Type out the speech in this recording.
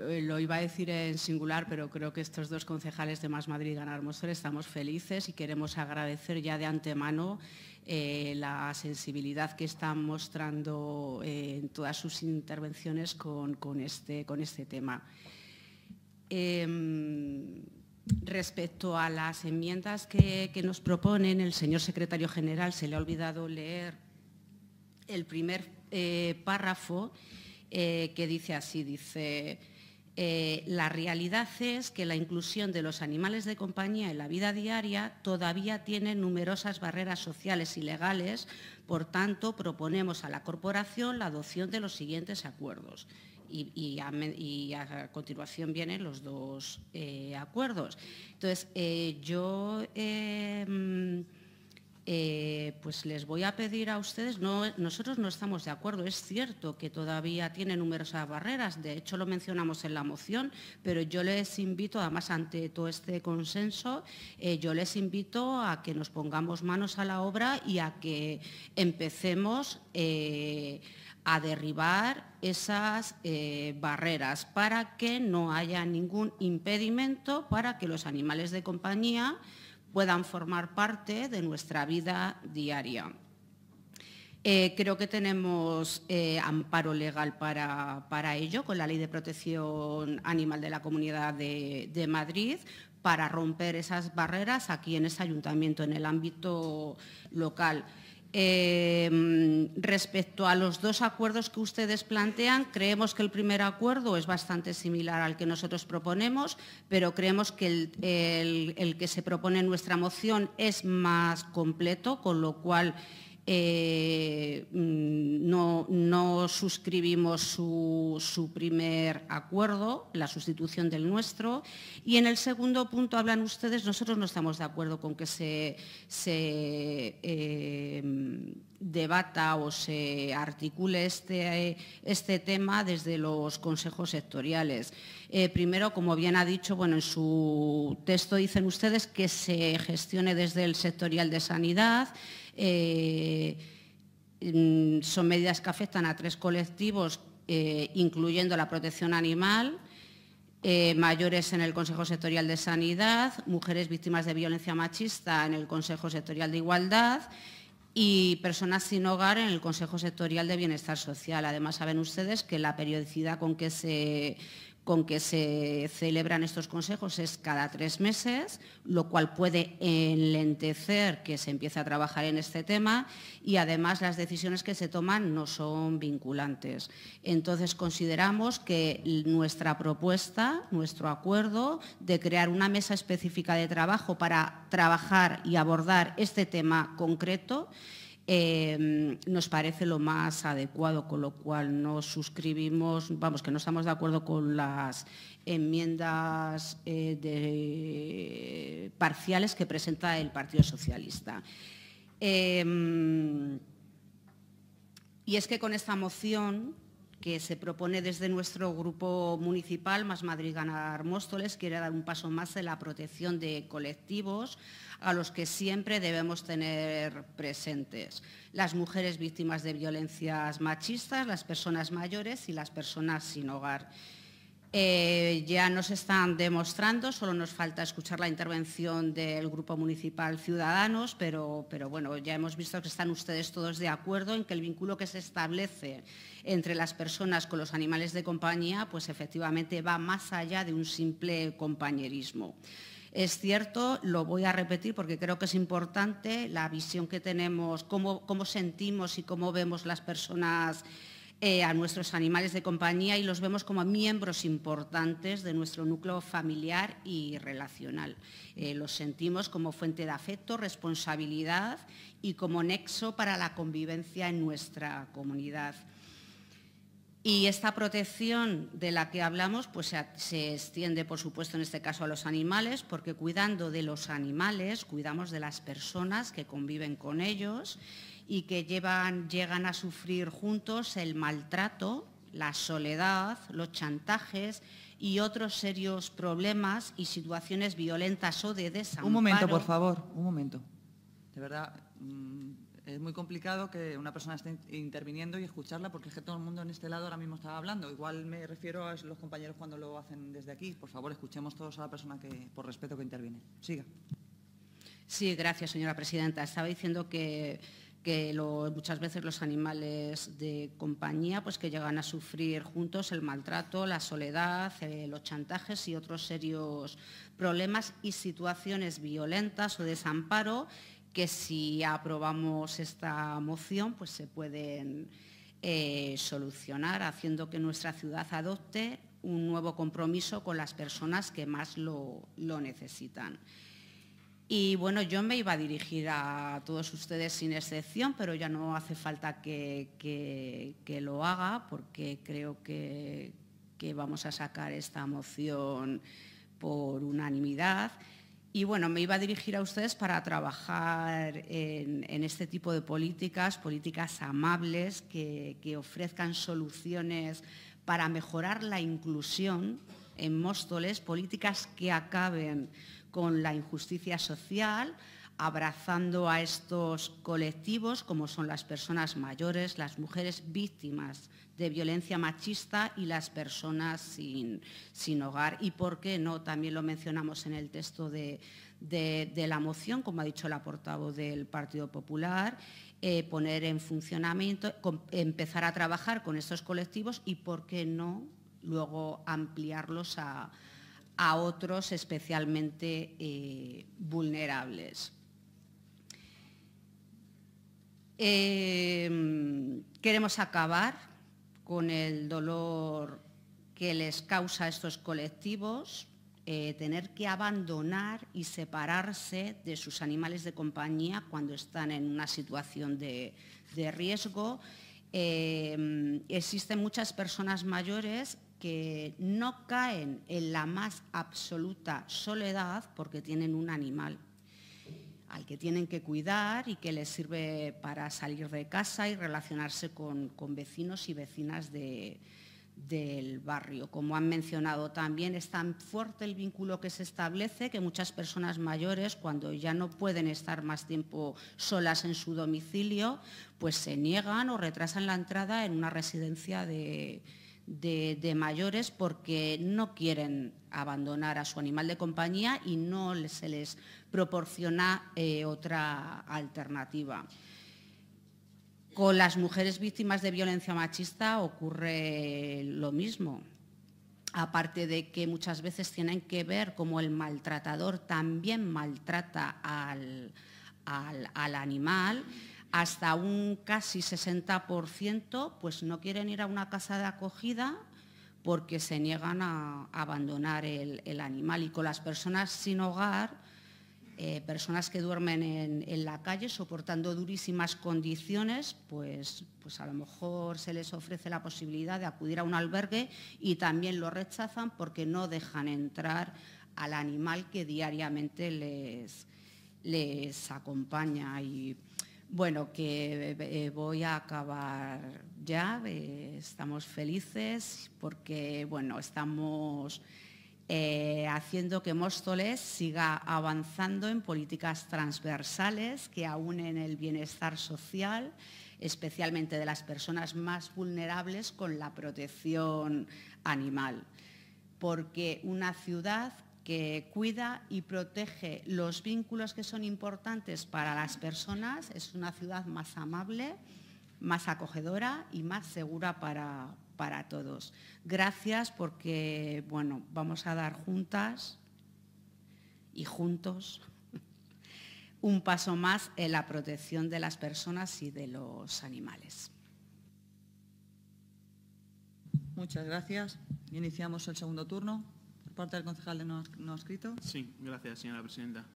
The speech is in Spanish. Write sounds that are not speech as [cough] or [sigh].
Eh, lo iba a decir en singular, pero creo que estos dos concejales de Más Madrid y Ganar estamos felices y queremos agradecer ya de antemano eh, la sensibilidad que están mostrando eh, en todas sus intervenciones con, este, con este, tema. Em, respecto a las enmiendas que, que nos proponen, el señor secretario general se le ha olvidado leer el primer párrafo que dice así, dice eh, la realidad es que la inclusión de los animales de compañía en la vida diaria todavía tiene numerosas barreras sociales y legales, por tanto proponemos a la corporación la adopción de los siguientes acuerdos. Y, a, continuación vienen los dos eh, acuerdos. Entonces, eh, yo mm, eh, pues les voy a pedir a ustedes, nosotros no estamos de acuerdo, es cierto que todavía tiene numerosas barreras, de hecho lo mencionamos en la moción, pero yo les invito, además ante todo este consenso, eh, yo les invito a que nos pongamos manos a la obra y a que empecemos eh, a derribar esas barreras para que no haya ningún impedimento para que los animales de compañía puedan formar parte de nuestra vida diaria. Eh, creo que tenemos eh, amparo legal para, ello con la Ley de Protección Animal de la Comunidad de, Madrid para romper esas barreras aquí en ese ayuntamiento, en el ámbito local. Em, respecto a los dos acuerdos que ustedes plantean, creemos que el primer acuerdo es bastante similar al que nosotros proponemos, pero creemos que el, el que se propone en nuestra moción es más completo, con lo cual eh, mm, no, suscribimos su, primer acuerdo, la sustitución del nuestro, y en el segundo punto hablan ustedes, nosotros no estamos de acuerdo con que se, eh, debata o se articule este, este tema desde los consejos sectoriales. Eh, primero, como bien ha dicho, bueno, en su texto dicen ustedes que se gestione desde el sectorial de sanidad. Eh, mm, son medidas que afectan a tres colectivos, eh, incluyendo la protección animal, mayores en el Consejo Sectorial de Sanidad, mujeres víctimas de violencia machista en el Consejo Sectorial de Igualdad y personas sin hogar en el Consejo Sectorial de Bienestar Social. Además, saben ustedes que la periodicidad con que se con que se celebran estos consejos es cada tres meses, lo cual puede enlentecer que se empiece a trabajar en este tema y además las decisiones que se toman no son vinculantes. Entonces consideramos que nuestra propuesta, nuestro acuerdo de crear una mesa específica de trabajo para trabajar y abordar este tema concreto, Em, nos parece lo más adecuado, con lo cual no suscribimos, vamos, que no estamos de acuerdo con las enmiendas eh, parciales que presenta el Partido Socialista. Em, y es que con esta moción que se propone desde nuestro grupo municipal, Más Madrid Ganar Móstoles, quiere dar un paso más en la protección de colectivos a los que siempre debemos tener presentes. Las mujeres víctimas de violencias machistas, las personas mayores y las personas sin hogar. Eh, ya nos están demostrando, solo nos falta escuchar la intervención del Grupo Municipal Ciudadanos, pero, pero, bueno, ya hemos visto que están ustedes todos de acuerdo en que el vínculo que se establece entre las personas con los animales de compañía, pues efectivamente va más allá de un simple compañerismo. Es cierto, lo voy a repetir porque creo que es importante la visión que tenemos, cómo, cómo sentimos y cómo vemos las personas eh, a nuestros animales de compañía y los vemos como miembros importantes de nuestro núcleo familiar y relacional. Eh, los sentimos como fuente de afecto, responsabilidad y como nexo para la convivencia en nuestra comunidad. Y esta protección de la que hablamos pues, se, extiende, por supuesto, en este caso a los animales, porque cuidando de los animales, cuidamos de las personas que conviven con ellos y que llegan a sufrir juntos el maltrato, la soledad, los chantajes y otros serios problemas y situaciones violentas o de desamparo. Un momento, por favor, un momento. De verdad, mm, es muy complicado que una persona esté interviniendo y escucharla porque es que todo el mundo en este lado ahora mismo estaba hablando. Igual me refiero a los compañeros cuando lo hacen desde aquí. Por favor, escuchemos todos a la persona que, por respeto, que interviene. Siga. Sí, gracias, señora presidenta. Estaba diciendo que, que muchas veces los animales de compañía pues que llegan a sufrir juntos el maltrato, la soledad, eh, los chantajes y otros serios problemas y situaciones violentas o desamparo que si aprobamos esta moción pues se pueden eh, solucionar, haciendo que nuestra ciudad adopte un nuevo compromiso con las personas que más lo, necesitan. Y bueno, yo me iba a dirigir a todos ustedes sin excepción, pero ya no hace falta que, lo haga porque creo que, que, vamos a sacar esta moción por unanimidad. Y bueno, me iba a dirigir a ustedes para trabajar en, este tipo de políticas, políticas amables que, que, ofrezcan soluciones para mejorar la inclusión en Móstoles, políticas que acaben con la injusticia social, abrazando a estos colectivos como son las personas mayores, las mujeres víctimas de violencia machista y las personas sin, hogar. Y por qué no, también lo mencionamos en el texto de, la moción, como ha dicho la portavoz del Partido Popular, eh, poner en funcionamiento, empezar a trabajar con estos colectivos y por qué no luego ampliarlos a, otros especialmente eh, vulnerables. Em, queremos acabar con el dolor que les causa a estos colectivos eh, tener que abandonar y separarse de sus animales de compañía cuando están en una situación de, riesgo. Em, existen muchas personas mayores que no caen en la más absoluta soledad porque tienen un animal al que tienen que cuidar y que les sirve para salir de casa y relacionarse con, vecinos y vecinas del barrio. Como han mencionado también, es tan fuerte el vínculo que se establece que muchas personas mayores, cuando ya no pueden estar más tiempo solas en su domicilio, pues se niegan o retrasan la entrada en una residencia de mayores porque no quieren abandonar a su animal de compañía y no se les proporciona eh, otra alternativa. Con las mujeres víctimas de violencia machista ocurre lo mismo. Aparte de que muchas veces tienen que ver cómo el maltratador también maltrata al, animal, hasta un casi 60% pues no quieren ir a una casa de acogida porque se niegan a abandonar el, animal. Y con las personas sin hogar, eh, personas que duermen en, la calle soportando durísimas condiciones, pues, pues a lo mejor se les ofrece la posibilidad de acudir a un albergue y también lo rechazan porque no dejan entrar al animal que diariamente les, les acompaña. Y, bueno, que eh, eh, voy a acabar ya, eh, estamos felices porque, bueno, estamos haciendo que Móstoles siga avanzando en políticas transversales que aúnen el bienestar social, especialmente de las personas más vulnerables, con la protección animal. Porque una ciudad que cuida y protege los vínculos que son importantes para las personas, es una ciudad más amable, más acogedora y más segura para, para todos. Gracias porque bueno, vamos a dar juntas y juntos [laughs] un paso más en la protección de las personas y de los animales. Muchas gracias. Iniciamos el segundo turno parte del concejal de no, no escrito. Sí, gracias, señora presidenta.